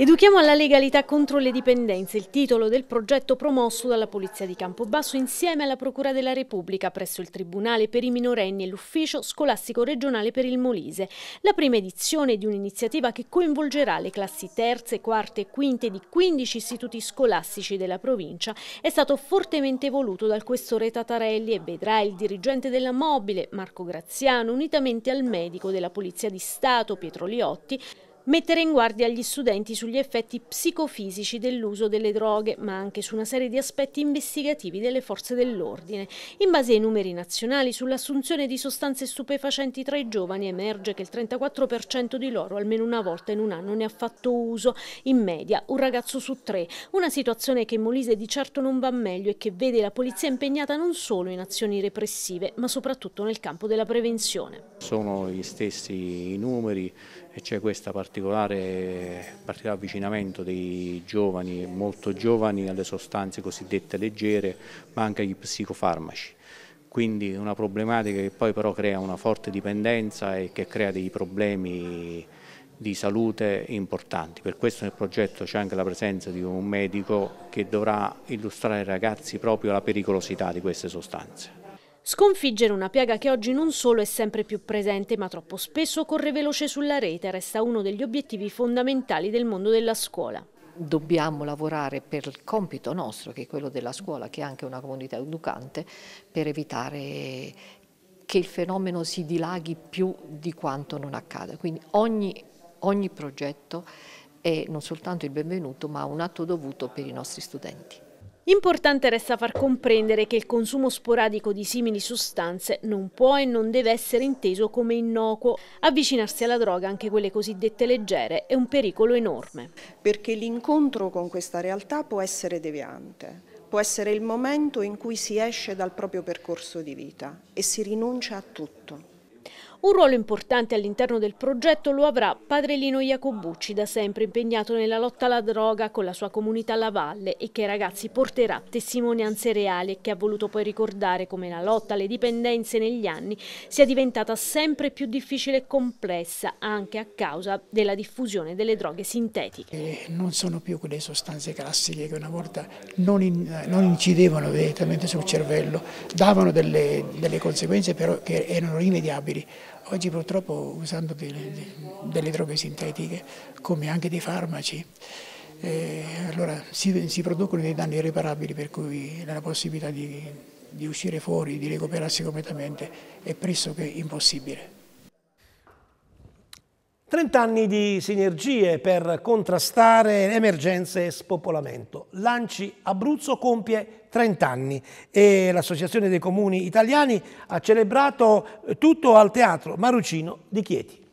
Educhiamo alla legalità contro le dipendenze, il titolo del progetto promosso dalla Polizia di Campobasso insieme alla Procura della Repubblica presso il Tribunale per i minorenni e l'Ufficio Scolastico Regionale per il Molise. La prima edizione di un'iniziativa che coinvolgerà le classi terze, quarte e quinte di 15 istituti scolastici della provincia è stato fortemente voluto dal questore Tatarelli e vedrà il dirigente della mobile Marco Graziano unitamente al medico della Polizia di Stato Pietro Liotti mettere in guardia gli studenti sugli effetti psicofisici dell'uso delle droghe, ma anche su una serie di aspetti investigativi delle forze dell'ordine. In base ai numeri nazionali sull'assunzione di sostanze stupefacenti tra i giovani emerge che il 34% di loro almeno una volta in un anno ne ha fatto uso, in media un ragazzo su tre, una situazione che in Molise di certo non va meglio e che vede la polizia impegnata non solo in azioni repressive, ma soprattutto nel campo della prevenzione. Sono gli stessi i numeri e c'è questo particolare, particolare, avvicinamento dei giovani, molto giovani, alle sostanze cosiddette leggere, ma anche agli psicofarmaci. Quindi una problematica che poi però crea una forte dipendenza e che crea dei problemi di salute importanti. Per questo nel progetto c'è anche la presenza di un medico che dovrà illustrare ai ragazzi proprio la pericolosità di queste sostanze. Sconfiggere una piaga che oggi non solo è sempre più presente, ma troppo spesso corre veloce sulla rete, resta uno degli obiettivi fondamentali del mondo della scuola. Dobbiamo lavorare per il compito nostro, che è quello della scuola, che è anche una comunità educante, per evitare che il fenomeno si dilaghi più di quanto non accada. Quindi ogni, ogni progetto è non soltanto il benvenuto, ma un atto dovuto per i nostri studenti. Importante resta far comprendere che il consumo sporadico di simili sostanze non può e non deve essere inteso come innocuo. Avvicinarsi alla droga, anche quelle cosiddette leggere, è un pericolo enorme. Perché l'incontro con questa realtà può essere deviante. Può essere il momento in cui si esce dal proprio percorso di vita e si rinuncia a tutto. Un ruolo importante all'interno del progetto lo avrà Padrelino Iacobucci, da sempre impegnato nella lotta alla droga con la sua comunità La Valle e che ragazzi porterà testimonianze reali e che ha voluto poi ricordare come la lotta alle dipendenze negli anni sia diventata sempre più difficile e complessa anche a causa della diffusione delle droghe sintetiche. Eh, non sono più quelle sostanze classiche che una volta non, in, non incidevano direttamente sul cervello, davano delle, delle conseguenze però che erano rimediabili. Oggi purtroppo usando delle, delle droghe sintetiche come anche dei farmaci, eh, allora si, si, producono dei danni irreparabili per cui la possibilità di, di uscire fuori, di recuperarsi completamente è pressoché impossibile. 30 anni di sinergie per contrastare emergenze e spopolamento. Lanci Abruzzo compie 30 anni e l'Associazione dei Comuni Italiani ha celebrato tutto al Teatro Marucino di Chieti.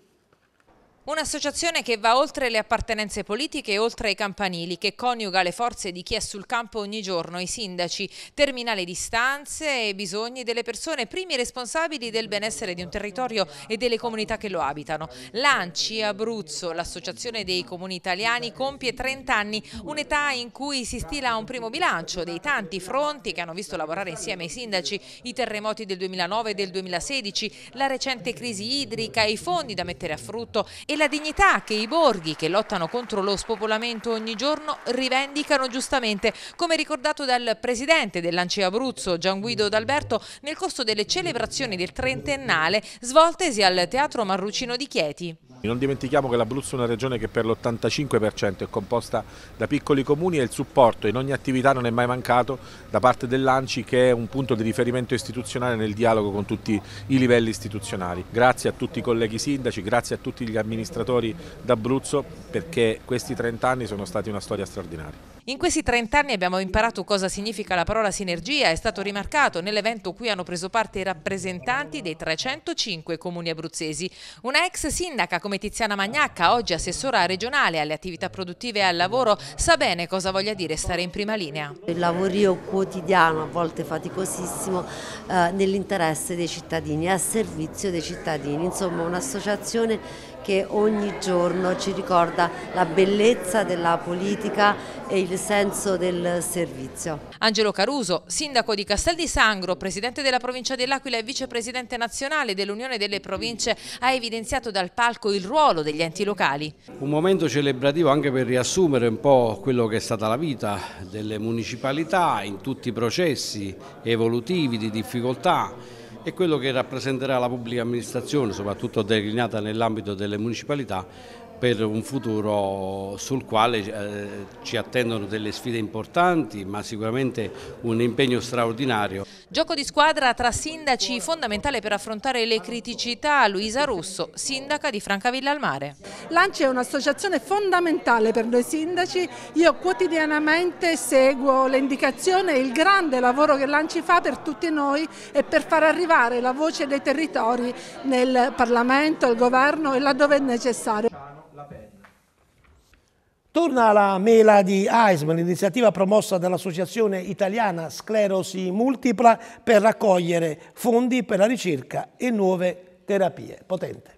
Un'associazione che va oltre le appartenenze politiche e oltre i campanili, che coniuga le forze di chi è sul campo ogni giorno, i sindaci, termina le distanze e i bisogni delle persone, primi responsabili del benessere di un territorio e delle comunità che lo abitano. L'ANCI Abruzzo, l'associazione dei comuni italiani, compie 30 anni, un'età in cui si stila un primo bilancio dei tanti fronti che hanno visto lavorare insieme ai sindaci, i terremoti del 2009 e del 2016, la recente crisi idrica, i fondi da mettere a frutto e e la dignità che i borghi che lottano contro lo spopolamento ogni giorno rivendicano giustamente, come ricordato dal presidente dell'Anci Abruzzo Gian Guido D'Alberto nel corso delle celebrazioni del trentennale svoltesi al Teatro Marrucino di Chieti. Non dimentichiamo che l'Abruzzo è una regione che per l'85% è composta da piccoli comuni e il supporto in ogni attività non è mai mancato da parte dell'ANCI che è un punto di riferimento istituzionale nel dialogo con tutti i livelli istituzionali. Grazie a tutti i colleghi sindaci, grazie a tutti gli amministratori d'Abruzzo perché questi 30 anni sono stati una storia straordinaria. In questi 30 anni abbiamo imparato cosa significa la parola sinergia, è stato rimarcato nell'evento cui hanno preso parte i rappresentanti dei 305 comuni abruzzesi. Una ex sindaca come come Tiziana Magnacca, oggi assessora regionale alle attività produttive e al lavoro, sa bene cosa voglia dire stare in prima linea. Il lavorio quotidiano, a volte faticosissimo, eh, nell'interesse dei cittadini, a servizio dei cittadini, insomma un'associazione che ogni giorno ci ricorda la bellezza della politica e il senso del servizio. Angelo Caruso, sindaco di Castel di Sangro, presidente della provincia dell'Aquila e vicepresidente nazionale dell'Unione delle Province, ha evidenziato dal palco il ruolo degli enti locali. Un momento celebrativo anche per riassumere un po' quello che è stata la vita delle municipalità in tutti i processi evolutivi di difficoltà e quello che rappresenterà la pubblica amministrazione, soprattutto declinata nell'ambito delle municipalità per un futuro sul quale eh, ci attendono delle sfide importanti ma sicuramente un impegno straordinario. Gioco di squadra tra sindaci fondamentale per affrontare le criticità. Luisa Russo, sindaca di Francavilla al Mare. L'ANCI è un'associazione fondamentale per noi sindaci. Io quotidianamente seguo l'indicazione e il grande lavoro che l'ANCI fa per tutti noi e per far arrivare la voce dei territori nel Parlamento, il Governo e laddove è necessario. Torna la mela di Heisman, l'iniziativa promossa dall'Associazione Italiana Sclerosi Multipla per raccogliere fondi per la ricerca e nuove terapie. Potente.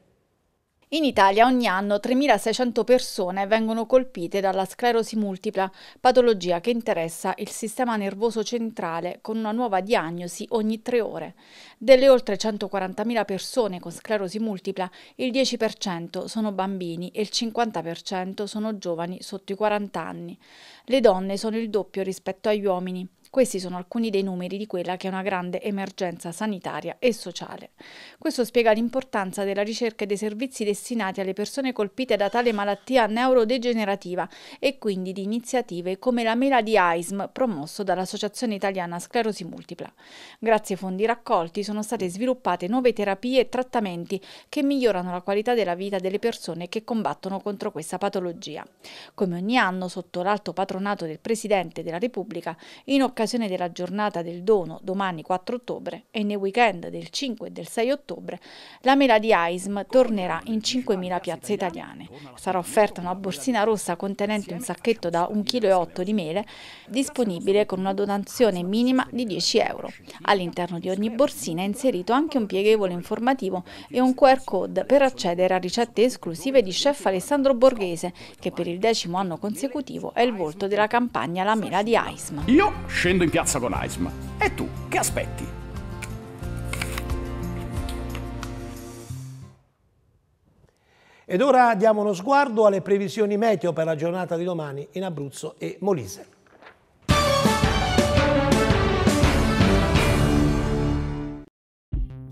In Italia ogni anno 3.600 persone vengono colpite dalla sclerosi multipla, patologia che interessa il sistema nervoso centrale con una nuova diagnosi ogni tre ore. Delle oltre 140.000 persone con sclerosi multipla, il 10% sono bambini e il 50% sono giovani sotto i 40 anni. Le donne sono il doppio rispetto agli uomini. Questi sono alcuni dei numeri di quella che è una grande emergenza sanitaria e sociale. Questo spiega l'importanza della ricerca e dei servizi destinati alle persone colpite da tale malattia neurodegenerativa e quindi di iniziative come la mela di AISM promosso dall'Associazione Italiana Sclerosi Multipla. Grazie ai fondi raccolti sono state sviluppate nuove terapie e trattamenti che migliorano la qualità della vita delle persone che combattono contro questa patologia. Come ogni anno, sotto l'alto patronato del Presidente della Repubblica, in occasione occasione della giornata del dono domani 4 ottobre e nei weekend del 5 e del 6 ottobre, la mela di AISM tornerà in 5.000 piazze italiane. Sarà offerta una borsina rossa contenente un sacchetto da 1,8 kg di mele, disponibile con una donazione minima di 10 euro. All'interno di ogni borsina è inserito anche un pieghevole informativo e un QR code per accedere a ricette esclusive di chef Alessandro Borghese, che per il decimo anno consecutivo è il volto della campagna La Mela di AISM. Io, scendo in piazza con Aism. E tu, che aspetti? Ed ora diamo uno sguardo alle previsioni meteo per la giornata di domani in Abruzzo e Molise.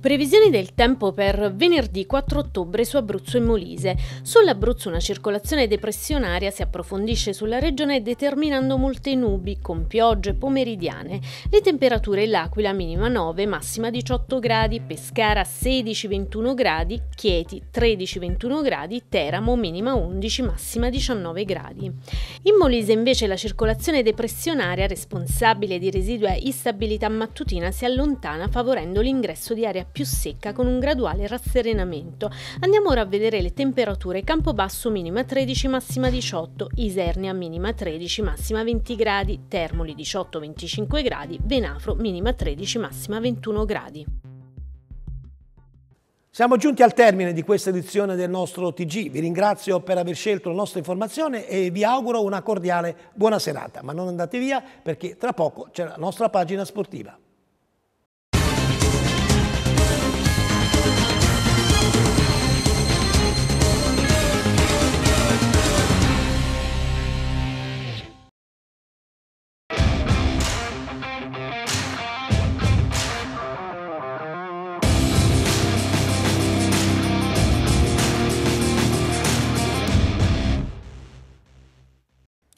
Previsioni del tempo per venerdì 4 ottobre su Abruzzo e Molise. Sull'Abruzzo una circolazione depressionaria si approfondisce sulla regione determinando molte nubi con piogge pomeridiane. Le temperature L'Aquila minima 9, massima 18 gradi, Pescara 16-21 gradi, Chieti 13-21 gradi, Teramo minima 11, massima 19 gradi. In Molise invece la circolazione depressionaria responsabile di residua instabilità mattutina si allontana favorendo l'ingresso di aria più più secca con un graduale rasserenamento. Andiamo ora a vedere le temperature. Campobasso minima 13, massima 18, Isernia minima 13, massima 20 gradi, Termoli 18-25 gradi, Venafro minima 13, massima 21 gradi. Siamo giunti al termine di questa edizione del nostro TG. Vi ringrazio per aver scelto la nostra informazione e vi auguro una cordiale buona serata. Ma non andate via perché tra poco c'è la nostra pagina sportiva.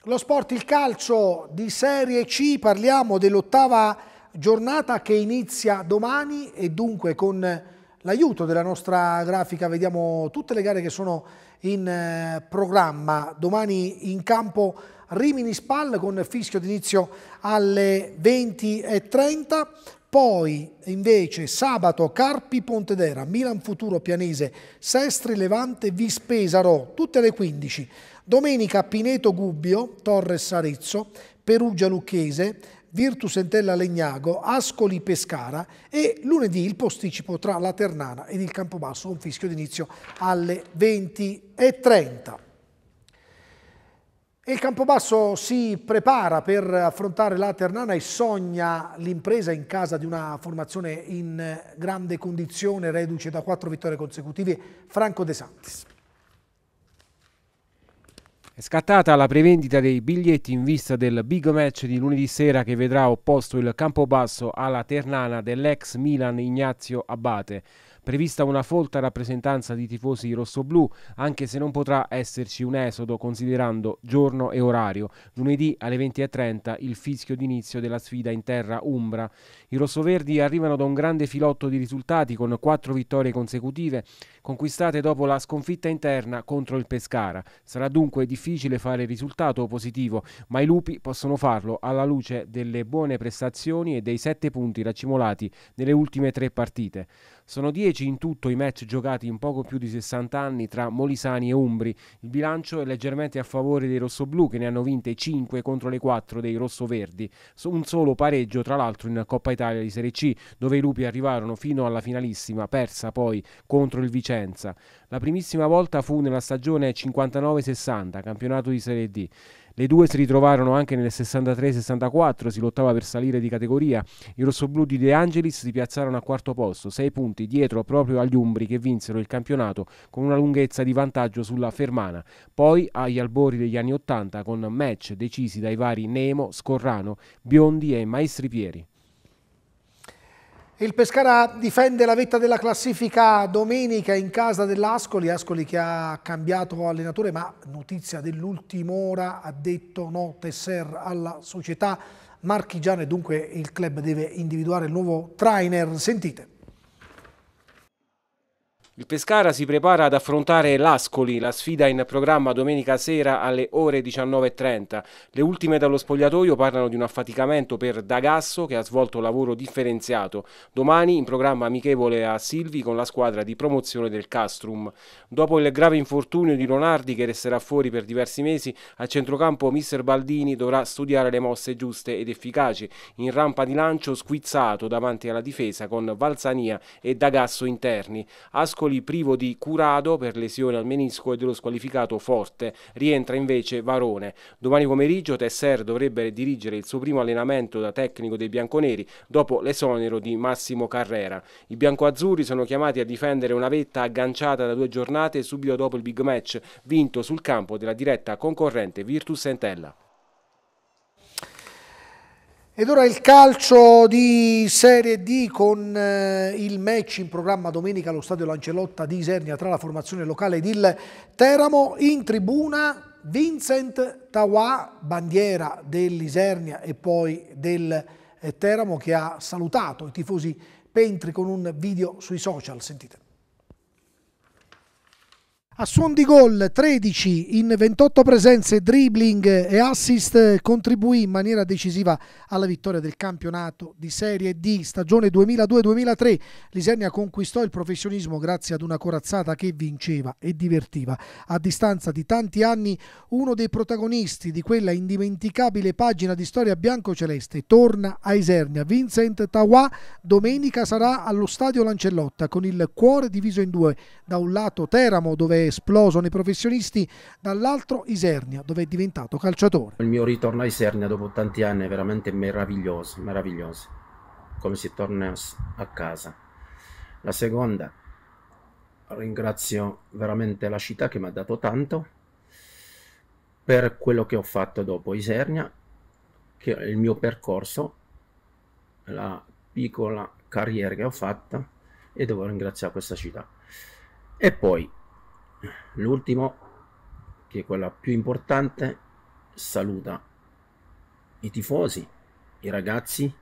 Lo sport, il calcio di Serie C, parliamo dell'ottava giornata che inizia domani e dunque con l'aiuto della nostra grafica vediamo tutte le gare che sono in eh, programma. Domani in campo Rimini Spal con fischio d'inizio alle 20.30, poi invece sabato Carpi Pontedera, Milan Futuro Pianese, Sestri Levante Vispesaro, tutte le 15. Domenica Pineto Gubbio, Torres Arezzo, Perugia Lucchese, Virtus Entella Legnago, Ascoli Pescara e lunedì il posticipo tra la Ternana ed il Campobasso un fischio d'inizio alle 20.30. Il Campobasso si prepara per affrontare la Ternana e sogna l'impresa in casa di una formazione in grande condizione, reduce da quattro vittorie consecutive, Franco De Santis. È scattata la prevendita dei biglietti in vista del big match di lunedì sera che vedrà opposto il Campobasso alla Ternana dell'ex Milan Ignazio Abate. Prevista una folta rappresentanza di tifosi rossoblù, anche se non potrà esserci un esodo considerando giorno e orario. Lunedì alle 20.30 il fischio d'inizio della sfida in terra umbra. I rossoverdi arrivano da un grande filotto di risultati con quattro vittorie consecutive conquistate dopo la sconfitta interna contro il Pescara. Sarà dunque difficile fare risultato positivo, ma i lupi possono farlo alla luce delle buone prestazioni e dei sette punti raccimolati nelle ultime tre partite. Sono dieci in tutto i match giocati in poco più di 60 anni tra Molisani e Umbri. Il bilancio è leggermente a favore dei rossoblù che ne hanno vinte 5 contro le 4 dei rossoverdi, un solo pareggio tra l'altro in Coppa Italia Italia di Serie C, dove i lupi arrivarono fino alla finalissima, persa poi contro il Vicenza. La primissima volta fu nella stagione 59-60, campionato di Serie D. Le due si ritrovarono anche nel 63-64, si lottava per salire di categoria. I rossoblù di De Angelis si piazzarono a quarto posto, sei punti dietro proprio agli Umbri che vinsero il campionato con una lunghezza di vantaggio sulla Fermana. Poi agli albori degli anni 80 con match decisi dai vari Nemo, Scorrano, Biondi e Maestri Pieri. Il Pescara difende la vetta della classifica domenica in casa dell'Ascoli, Ascoli che ha cambiato allenatore ma notizia dell'ultima ora ha detto no Tesser alla società marchigiana e dunque il club deve individuare il nuovo trainer, sentite. Il Pescara si prepara ad affrontare l'Ascoli, la sfida in programma domenica sera alle ore 19.30. Le ultime dallo spogliatoio parlano di un affaticamento per D'Agasso che ha svolto lavoro differenziato. Domani in programma amichevole a Silvi con la squadra di promozione del Castrum. Dopo il grave infortunio di Lonardi che resterà fuori per diversi mesi, a centrocampo mister Baldini dovrà studiare le mosse giuste ed efficaci. In rampa di lancio squizzato davanti alla difesa con Valzania e D'Agasso interni. Ascoli Napoli privo di Curado per lesione al menisco e dello squalificato Forte. Rientra invece Varone. Domani pomeriggio Tesser dovrebbe dirigere il suo primo allenamento da tecnico dei bianconeri dopo l'esonero di Massimo Carrera. I biancoazzurri sono chiamati a difendere una vetta agganciata da due giornate subito dopo il big match vinto sul campo della diretta concorrente Virtus Entella. Ed ora il calcio di Serie D con eh, il match in programma domenica allo stadio Lancelotta di Isernia tra la formazione locale ed il Teramo. In tribuna Vincent Tawa, bandiera dell'Isernia e poi del eh, Teramo che ha salutato i tifosi Pentri con un video sui social. Sentite. A suon di gol 13 in 28 presenze, dribbling e assist contribuì in maniera decisiva alla vittoria del campionato di Serie D stagione 2002-2003. Lisernia conquistò il professionismo grazie ad una corazzata che vinceva e divertiva. A distanza di tanti anni uno dei protagonisti di quella indimenticabile pagina di storia bianco-celeste torna a Isernia. Vincent Tawa domenica sarà allo stadio Lancellotta con il cuore diviso in due. Da un lato Teramo dove esploso nei professionisti, dall'altro Isernia, dove è diventato calciatore. Il mio ritorno a Isernia dopo tanti anni è veramente meraviglioso, meraviglioso, come si torna a casa. La seconda, ringrazio veramente la città che mi ha dato tanto per quello che ho fatto dopo Isernia, che è il mio percorso, la piccola carriera che ho fatto e devo ringraziare questa città. E poi l'ultimo, che è quella più importante, saluta i tifosi, i ragazzi,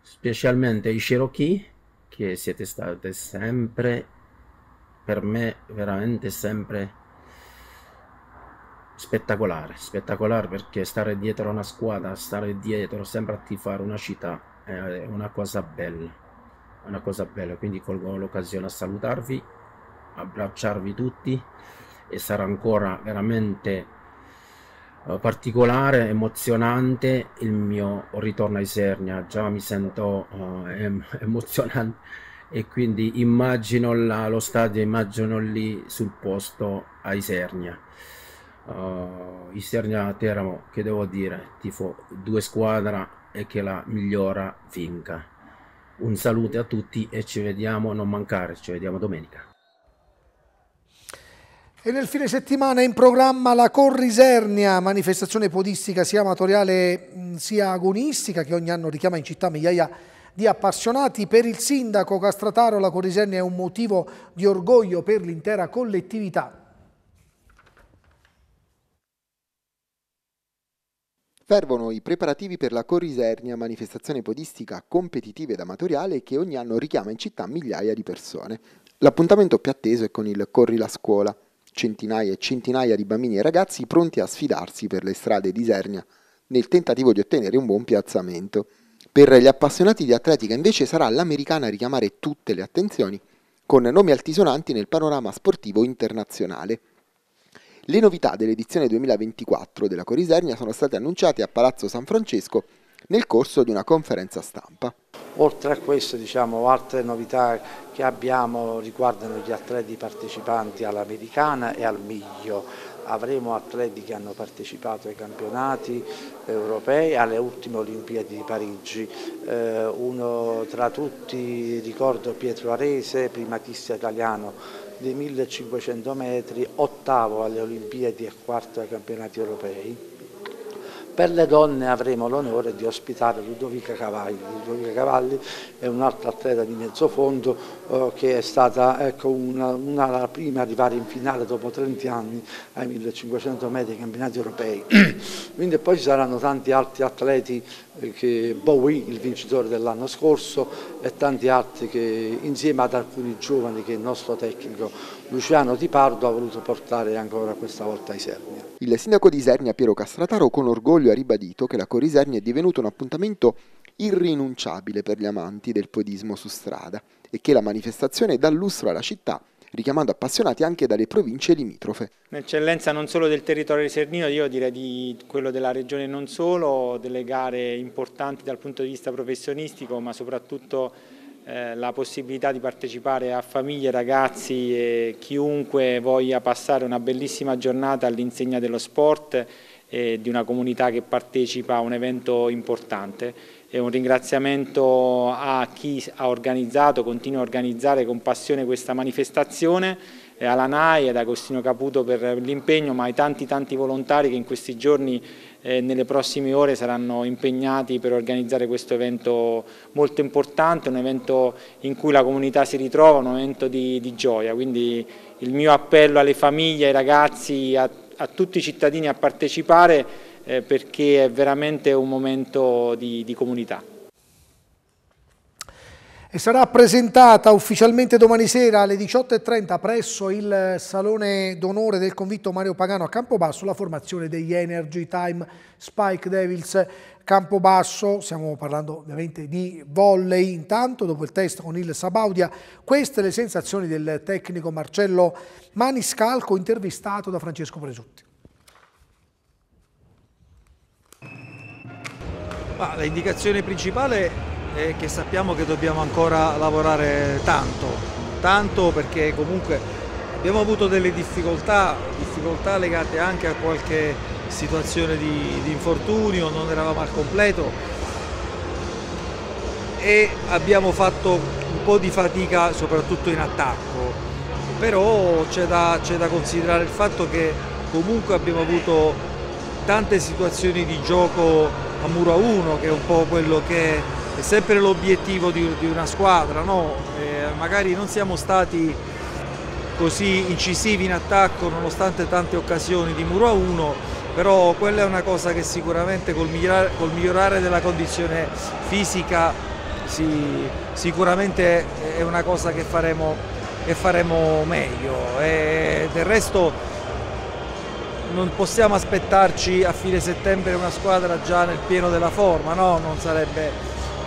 specialmente i Cherokee, che siete state sempre, per me, veramente sempre spettacolare, spettacolare perché stare dietro a una squadra, stare dietro, sempre a tifare una città è una cosa bella, una cosa bella, quindi colgo l'occasione a salutarvi abbracciarvi tutti e sarà ancora veramente eh, particolare, emozionante il mio ritorno a Isernia, già mi sento uh, emozionante e quindi immagino la, lo stadio, immagino lì sul posto a Isernia. Uh, eh, Isernia Teramo, che devo dire, tifo due squadre e che la migliora vinca. Un saluto a tutti e ci vediamo, non mancare, ci vediamo domenica. E nel fine settimana è in programma la Corrisernia, manifestazione podistica sia amatoriale sia agonistica che ogni anno richiama in città migliaia di appassionati. Per il sindaco Castrataro la Corrisernia è un motivo di orgoglio per l'intera collettività. Fervono i preparativi per la Corrisernia, manifestazione podistica competitiva ed amatoriale che ogni anno richiama in città migliaia di persone. L'appuntamento più atteso è con il Corri la scuola, centinaia e centinaia di bambini e ragazzi pronti a sfidarsi per le strade di Isernia nel tentativo di ottenere un buon piazzamento. Per gli appassionati di atletica invece sarà l'americana a richiamare tutte le attenzioni con nomi altisonanti nel panorama sportivo internazionale. Le novità dell'edizione 2024 della Corisernia sono state annunciate a Palazzo San Francesco nel corso di una conferenza stampa. Oltre a questo diciamo, altre novità che abbiamo riguardano gli atleti partecipanti all'americana e al miglio. Avremo atleti che hanno partecipato ai campionati eh, europei, alle ultime Olimpiadi di Parigi. Eh, uno tra tutti ricordo Pietro Arese, primatista italiano dei 1500 metri, ottavo alle Olimpiadi e quarto ai campionati europei. Per le donne avremo l'onore di ospitare Ludovica Cavalli. Ludovica Cavalli è un'altra atleta di mezzo fondo eh, che è stata ecco, una, una della prime a arrivare in finale dopo 30 anni ai 1500 metri ai campionati europei. Quindi poi ci saranno tanti altri atleti eh, che Bowie, il vincitore dell'anno scorso, e tanti altri che insieme ad alcuni giovani che il nostro tecnico Luciano Di Pardo ha voluto portare ancora questa volta ai Sernia. Il sindaco di Sernia, Piero Castrataro con orgoglio ha ribadito che la Corisernia è divenuto un appuntamento irrinunciabile per gli amanti del podismo su strada e che la manifestazione dà lustro alla città richiamando appassionati anche dalle province limitrofe. Un'eccellenza non solo del territorio di Sernino, io direi di quello della regione non solo, delle gare importanti dal punto di vista professionistico, ma soprattutto eh, la possibilità di partecipare a famiglie, ragazzi e chiunque voglia passare una bellissima giornata all'insegna dello sport e di una comunità che partecipa a un evento importante e un ringraziamento a chi ha organizzato, continua a organizzare con passione questa manifestazione, eh, alla NAI, ad Agostino Caputo per l'impegno, ma ai tanti tanti volontari che in questi giorni e eh, nelle prossime ore saranno impegnati per organizzare questo evento molto importante, un evento in cui la comunità si ritrova, un evento di, di gioia. Quindi il mio appello alle famiglie, ai ragazzi, a, a tutti i cittadini a partecipare eh, perché è veramente un momento di, di comunità. E sarà presentata ufficialmente domani sera alle 18.30 presso il Salone d'Onore del Convitto Mario Pagano a Campobasso la formazione degli Energy Time Spike Devils Campobasso. Stiamo parlando ovviamente di volley intanto dopo il test con il Sabaudia. Queste le sensazioni del tecnico Marcello Maniscalco intervistato da Francesco Presutti. Ma l'indicazione principale è che sappiamo che dobbiamo ancora lavorare tanto, tanto perché comunque abbiamo avuto delle difficoltà, difficoltà legate anche a qualche situazione di, di infortunio, non eravamo al completo e abbiamo fatto un po' di fatica soprattutto in attacco, però c'è da, da considerare il fatto che comunque abbiamo avuto tante situazioni di gioco a muro a uno, che è un po' quello che è sempre l'obiettivo di, di, una squadra, no? eh, magari non siamo stati così incisivi in attacco nonostante tante occasioni di muro a uno, però quella è una cosa che sicuramente col migliorare, col migliorare della condizione fisica si, sicuramente è una cosa che faremo, che faremo meglio. E eh, del resto non possiamo aspettarci a fine settembre una squadra già nel pieno della forma, no? non, sarebbe,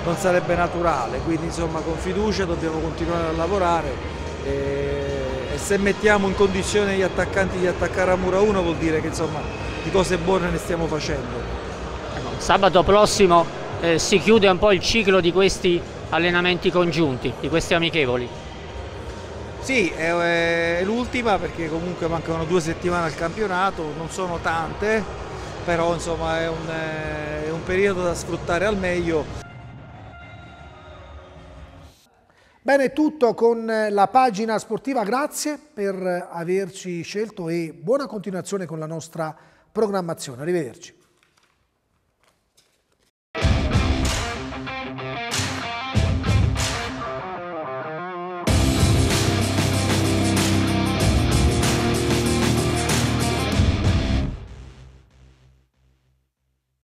non sarebbe naturale, quindi insomma con fiducia dobbiamo continuare a lavorare e, e se mettiamo in condizione gli attaccanti di attaccare a mura 1 vuol dire che insomma di cose buone ne stiamo facendo. Sabato prossimo eh, si chiude un po' il ciclo di questi allenamenti congiunti, di questi amichevoli. Sì, è, l'ultima perché comunque mancano due settimane al campionato, non sono tante, però insomma è un, eh, è un periodo da sfruttare al meglio. Bene, tutto con la pagina sportiva, grazie per averci scelto e buona continuazione con la nostra programmazione. Arrivederci.